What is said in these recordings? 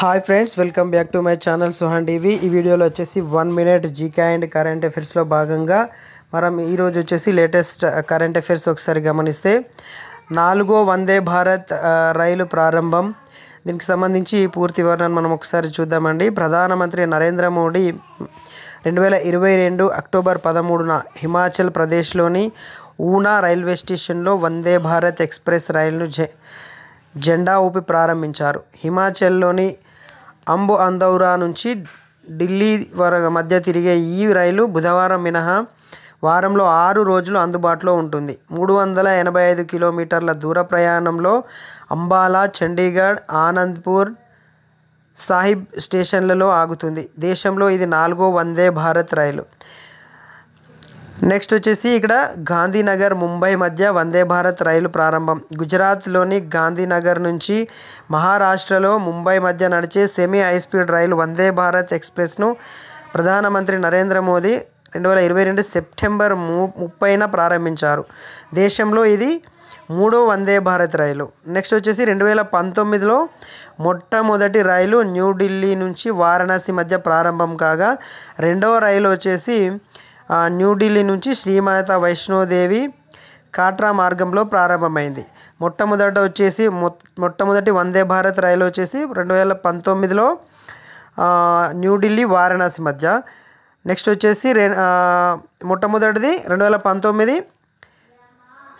hi friends welcome back to my channel Suhan TV ఈ వీడియోలో వచ్చేసి one minute GK and current అఫేర్స్లో భాగంగా మనం ఈరోజు వచ్చేసి లేటెస్ట్ కరెంట్ అఫేర్స్ ఒకసారి గమనిస్తే నాలుగో వందే భారత్ uh, రైలు ప్రారంభం దీనికి సంబంధించి పూర్తి వివరణను మనం ఒకసారి చూద్దామండి ప్రధానమంత్రి నరేంద్ర మోడీ రెండు వేల ఇరవై రెండు అక్టోబర్ పదమూడున హిమాచల్ ప్రదేశ్లోని ఊనా రైల్వే స్టేషన్లో వందే భారత్ ఎక్స్ప్రెస్ రైలును జెండా ఊపి ప్రారంభించారు హిమాచల్లోని అంబు అందౌరా నుంచి ఢిల్లీ వర మధ్య తిరిగే ఈ రైలు బుధవారం మినహా వారంలో ఆరు రోజులు అందుబాటులో ఉంటుంది మూడు వందల ఎనభై ఐదు కిలోమీటర్ల దూర ప్రయాణంలో అంబాలా చండీగఢ్ ఆనంద్పూర్ సాహిబ్ స్టేషన్లలో ఆగుతుంది దేశంలో ఇది నాలుగో వందే భారత్ రైలు నెక్స్ట్ వచ్చేసి ఇక్కడ గాంధీనగర్ ముంబై మధ్య వందే భారత్ రైలు ప్రారంభం గుజరాత్లోని గాంధీనగర్ నుంచి మహారాష్ట్రలో ముంబై మధ్య నడిచే సెమీ హైస్పీడ్ రైలు వందే భారత్ ఎక్స్ప్రెస్ను ప్రధానమంత్రి నరేంద్ర మోదీ రెండు వేల ఇరవై రెండు సెప్టెంబర్ ము ముప్పైన ప్రారంభించారు దేశంలో ఇది మూడో వందే భారత్ రైలు నెక్స్ట్ వచ్చేసి రెండు వేల పంతొమ్మిదిలో మొట్టమొదటి రైలు న్యూఢిల్లీ నుంచి వారణాసి మధ్య ప్రారంభం కాగా రెండవ రైలు వచ్చేసి న్యూఢిల్లీ నుంచి శ్రీమాత వైష్ణోదేవి కాట్రా మార్గంలో ప్రారంభమైంది మొట్టమొదట వచ్చేసి మొట్టమొదటి వందే భారత్ రైలు వచ్చేసి రెండు వేల పంతొమ్మిదిలో న్యూఢిల్లీ వారణాసి మధ్య నెక్స్ట్ వచ్చేసి రె మొట్టమొదటిది రెండు వేల పంతొమ్మిది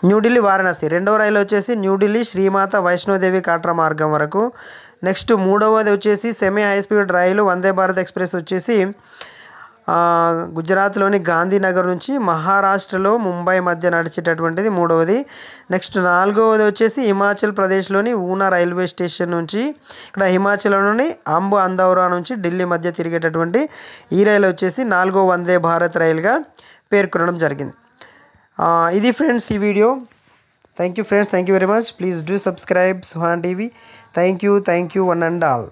న్యూఢిల్లీ వారణాసి రెండవ రైలు వచ్చేసి న్యూఢిల్లీ శ్రీమాత వైష్ణోదేవి కాట్రా మార్గం వరకు నెక్స్ట్ మూడవది వచ్చేసి సెమీ హై స్పీడ్ రైలు వందే భారత్ ఎక్స్ప్రెస్ వచ్చేసి గుజరాత్లోని గాంధీనగర్ నుంచి మహారాష్ట్రలో ముంబై మధ్య నడిచేటటువంటిది మూడవది నెక్స్ట్ నాలుగవది వచ్చేసి హిమాచల్ ప్రదేశ్లోని ఊనా రైల్వే స్టేషన్ నుంచి ఇక్కడ హిమాచల్లోని అంబు అందౌరా నుంచి ఢిల్లీ మధ్య తిరిగేటటువంటి ఈ రైలు వచ్చేసి నాలుగో వందే భారత్ రైలుగా పేర్కొనడం జరిగింది ఇది ఫ్రెండ్స్ ఈ video thank you friends thank you very much please do subscribe Suhan TV thank you thank you one and all